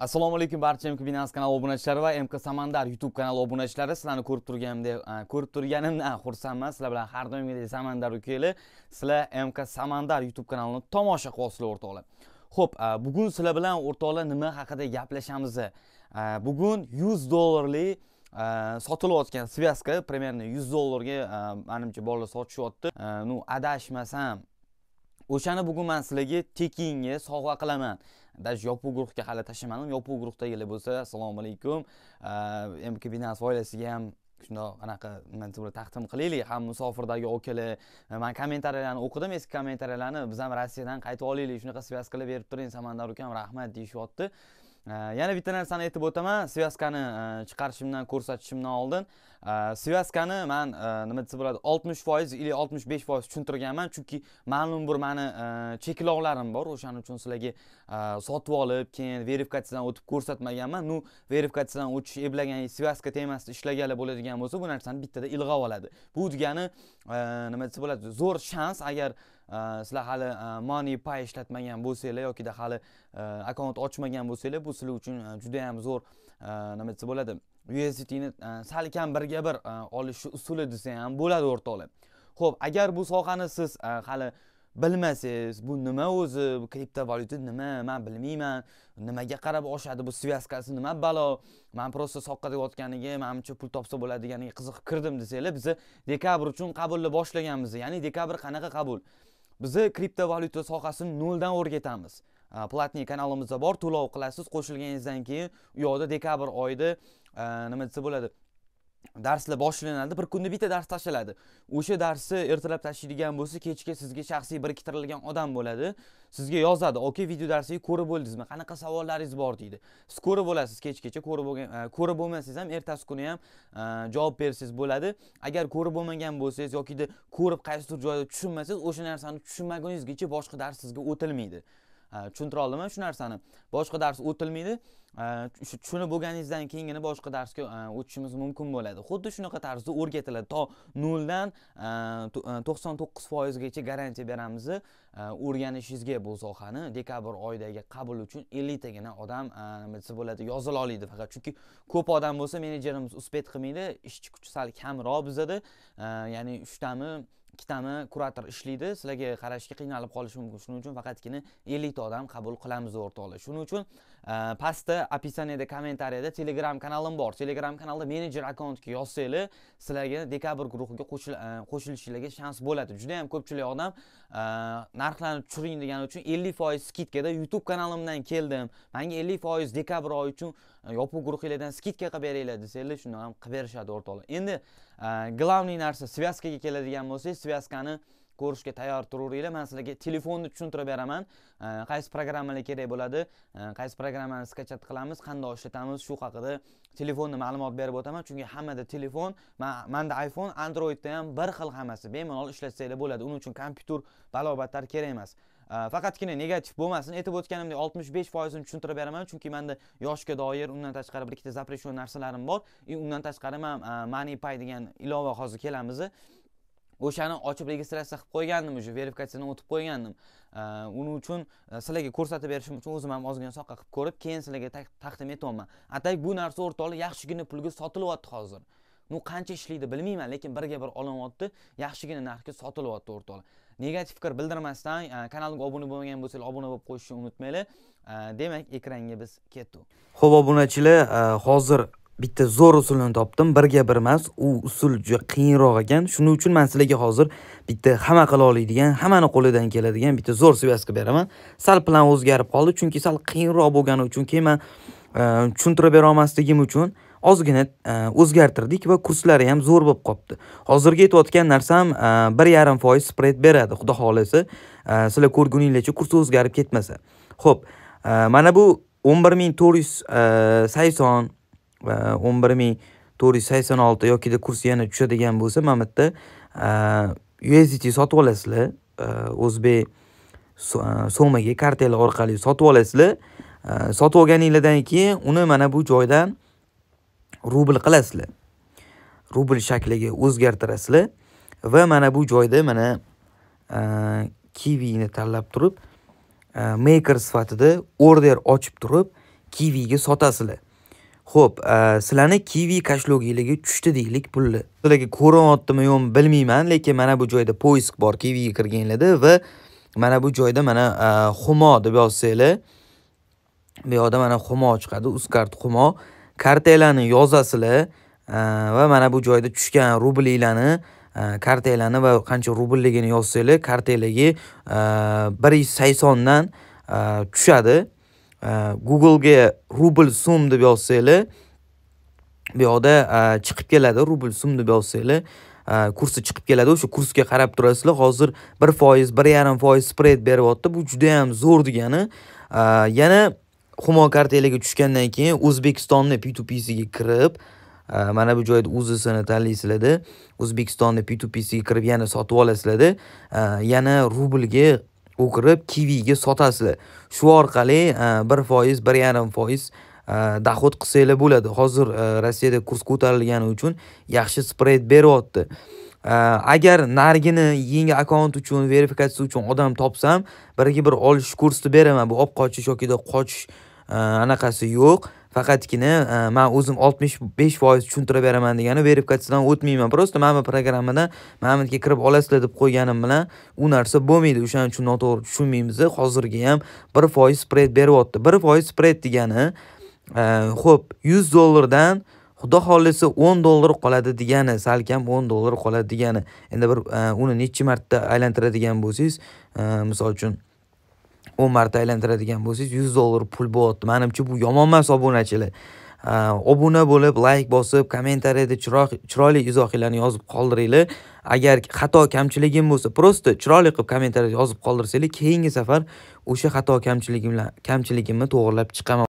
assalomu alaykum barcha mk binance kanali obunachilari va mk samandar youtube kanali obunachilari sizlarni ko'rib turganimdek ko'rib turganimdan xursandman sizlar bilan har doimgidek samandar ukeli sizlar mk samandar youtube kanalini tomosha qilyapsizlar o'rtoqlar ho'p bugun sizlar bilan o'rtoqlar nima haqida gaplashamiz bugun yuz dollarli sotilayotgan svyazka примерно yuz dollarga manimcha bolalar sotishyapti ну adashmasam o'shani bugun man sizlarga tekinga sovg'a qilaman даже yopiq guruhga hali tashlamadim yopiq guruhdagilar bo'lsa assalomu alaykum mk binas oilasiga ham shundoq anaqa taqdim qilaylik ham musofirdagi okalar man kommentariyalarni o'qidim eski kommentariyalarni biz ham rossiyadan qaytib olaylik shunaqa связкаlar berib turing samandar ukam rahmat deyishyapti yana bitta narsani aytib o'taman svязкаni chiqarishimdan ko'rsatishimdan oldin svyazkani man nima desa bo'ladi oltmish foiz или oltmish besh foiz tushuntirganman chunki ma'lum bir mani э, cheklovlarim bor o'shaning uchun sizlarga э, sotib olib keyin verifikatsiyadan o'tib ko'rsatmaganman ну verifikatsiyadan o'tish eblagan svyazka temasida ishlaganlar bo'ladigan bo'lsa bu narsani bittada ilg'ab oladi bu degani э, nima desa bo'ladi zo'r shans agar sizlar hali money pay ishlatmagan bo'lsanglar yokida hali akkaunt ochmagan bo'lsanglar bu sizlar uchun e, juda zo'r nima desa bo'ladi USDTni e, salkam birga bir e, olish usuli desa ham bo'ladi o'rtoqlar ho'p agar bu sohani siz e, hali bilmasangiz bu nima o'zi bu kriptovalyuta nima man bilmayman nimaga qarab oshadi bu svyazkasi nima balo man просто soqqada yotganiga manimcha pul topsa bo'ladi deganiga qiziqib kirdim desanglar biza dekabr uchun qabulni boshlaganmiz ya'ni dekabr qanaqa qabul biza kriptovalyuta sohasini noldan o'rgatamiz platniy kanalimizda bor to'lov qilasiz qo'shilganingizdan keyin u yoqda dekabr oyida э, nima desa bo'ladi darslar boshlanadi bir kunda bitta dars tashlanadi o'sha darsni ertalab tashlaydigan bo'lsa kechga sizga shaxsiy biriktirilgan odam bo'ladi sizga yozadi okey video darsni ko'rib bo'ldingizmi qanaqa savollaringiz bor deydi siz ko'rib olasiz kechgacha ko'rib bo'lgan e, ko'rib bo'lmasangiz ham ertasi kuni ham e, javob bersangiz bo'ladi agar ko'rib bo'lmagan bo'lsangiz yokida ko'rib qaysidir joyda tushunmasangiz o'sha narsani tushunmaguningizgacha boshqa dars sizga o'tilmaydi Э, tushuntira oldimi shu narsani boshqa dars o'tilmaydi э, shu tushunib bo'lganingizdan keyingina boshqa darsga э, o'tishimiz mumkin bo'ladi xuddi shunaqa tarzda o'rgatiladi to noldan to'qson to'qqiz foizgacha garantiya beramiz o'rganishingizga bu sohani dekabr oyidagi qabul uchun ellittagina odam nima desa bo'ladi yozila oladi faqat chunki ko'p odam bo'lsa menejerimiz uspet qilmaydi ishchi kuchi sal kamroq bizada ya'ni uchtami ikkitami kurator ishlaydi sizlarga qarashga qiynalib qolishi mumkin shuning uchun faqatgina ellikta odam qabul qilamiz o'rtoqlar shuning uchun pastda описаниеda kommentariyada telegram kanalim bor telegram kanalda menejer akkauntga yozsanglar sizlarga dekabr guruhiga qo'shilishinglarga shans bo'ladi juda yam ko'pchilik odam narxlarni tushiring degani uchun ellik foiz skidkada youtube kanalimdan keldim manga ellik foiz dekabr oyi uchun yopiq guruhinglardan skidka qilib beringlar desanglar shuni ham qilib berishadi o'rtoqlar endi главный narsa связкаga keladigan bo'lsak связкani ko'rishga tayyor turaveringlar man sizlarga telefonni tushuntirib beraman qaysi programmalar kerak bo'ladi qaysi programmani skachat qilamiz qanday ishlatamiz shu haqida telefonni ma'lumot berib o'taman chunki hammada telefon manda iphone androidda ham bir xil hammasi bemalol ishlatsanglar bo'ladi uning uchun kompyuter balobatlar kerak emas faqatgina negativ bo'lmasin aytib o'tganimdek oltmish besh foizini tushuntirib beraman chunki manda yoshga doir undan tashqari bir ikkita запрещенный narsalarim bor и e, undan tashqari man money pay degan ilova hozir kelamiz o'shani ochib registratsiya qilib qo'ygandim уже verifikatsiyadan o'tib qo'ygandim uning uchun e, sizlarga ko'rsatib berishim uchun o'zim ham ozgina soqqa qilib ko'rib keyin sizlarga taqdim etyapman atay bu narsa o'rtoqlar yaxshigina pulga sotilyapti hozir bu qancha ishlaydi bilmayman lekin birga bir olinyapti yaxshigina narxga sotilyapti o'rtoqlar negativ fikr bildirmasdan e, kanalga obuna bo'lmagan bo'lsanglar obuna bo'lib qo'yishni unutmanglar e, demak ekranga biz ketdik ho'p obunachilar hozir bitta zo'r usulni topdim birga bir emas u usul juda qiyinroq ekan shuning uchun man sizlarga hozir bitta hamma qila oladigan hammani qo'lidan keladigan bitta zo'r svyazka beraman sal plan o'zgarib qoldi chunki sal qiyinroq bo'lgani uchun keyin man e, tushuntirib bera olmasligim uchun ozgina e, o'zgartirdik va kurslari ham zo'r bo'lib qolibdi hozirgi aytayotgan narsam e, bir yarim foiz spred beradi xudo xohlasa sizlar ko'rguninglarcha kurs o'zgarib ketmasa ho'p mana bu o'n bir ming to'rt yuz sakson o'n bir ming to'rt yuz sakson olti yokida kurs yana tushadigan bo'lsa mana bu yerda usdt sotib olasizlar o'zbek so'miga kartalar orqali sotib olasizlar sotib olganinglardan keyin uni mana bu joydan rubl qilasizlar rubl shakliga o'zgartirasizlar va mana bu joyda mana kivini tanlab turib maker sifatida order ochib turib kiviga sotasizlar Xo'p, sizlarni Kiwi kashlogiliga tushdi deylik pulni Sizlarga ko'rinyaptimi yo'q bilmayman, lekin mana bu joyda poisk bor ga kirganlarda va mana bu joyda mana Xumo deb yozsanglar, bu yoqda mana Xumo chiqadi, Uzkart Xumo. Kartalarni yozasizlar va mana bu joyda tushgan rublinglarni kartalarni va qancha rublligini yozsanglar, kartalarga 180 dan tushadi. Э, Googlega rubl sum deb yozsanglar, bu yoqda e, chiqib keladi, rubl sum deb yozsanglar, e, kursi chiqib keladi. O'sha kursga qarab turasizlar. Hozir 1%, 1.5% spread beryapti. Bu juda ham zo'r degani. E, yana Humo kartelaga tushgandan keyin O'zbekistonni p 2 pisiga kirib, mana bu joyda uzisini tanlaysizlarda o'zbekistonni p 2 psiga kirib yana sotib olasizlarda yana rublga o'kirib kiviga sotasiz shu orqali e, bir foiz bir yarim foiz e, dohod qilsanglar bo'ladi hozir e, rossiyada kurs ko'tarilgani uchun yaxshi spred beryapti agar narigini yangi akkaunt uchun verifikatsiya uchun odam topsam birga bir olish kursni beraman bu olib qochish yoki qochish anaqasi yo'q faqatgina e, man o'zim oltmish besh foiz tushuntirib beraman degani verifikatsiyadan o'tmayman просто mana programmadan maniki kirib olasizlar deb qo'yganim bilan u narsa bo'lmaydi o'shaning uchun noto'g'ri tushunmaymiz hozirgi ham bir foiz spred beryapti bir foiz spred degani ho'p e, yuz dollardan xudo xohlasa o'n dollar qoladi degani salkam o'n dollar qoladi degani endi bir e, uni nechi marta aylantiradigan bo'lsangiz misol uchun o'n marta aylantiradigan bo'lsangiz yuz dollar pul bo'lyapti manimcha bu yomon emas obunachilar obuna bo'lib layk bosib kommentariyada chiroyli izohinglarni yozib qoldiringlar agar xato kamchiligim bo'lsa просто chiroyli qilib kommentariyada yozib qoldirsanglar keyingi safar o'sha xato kamchiligimni to'g'irlab chiqaman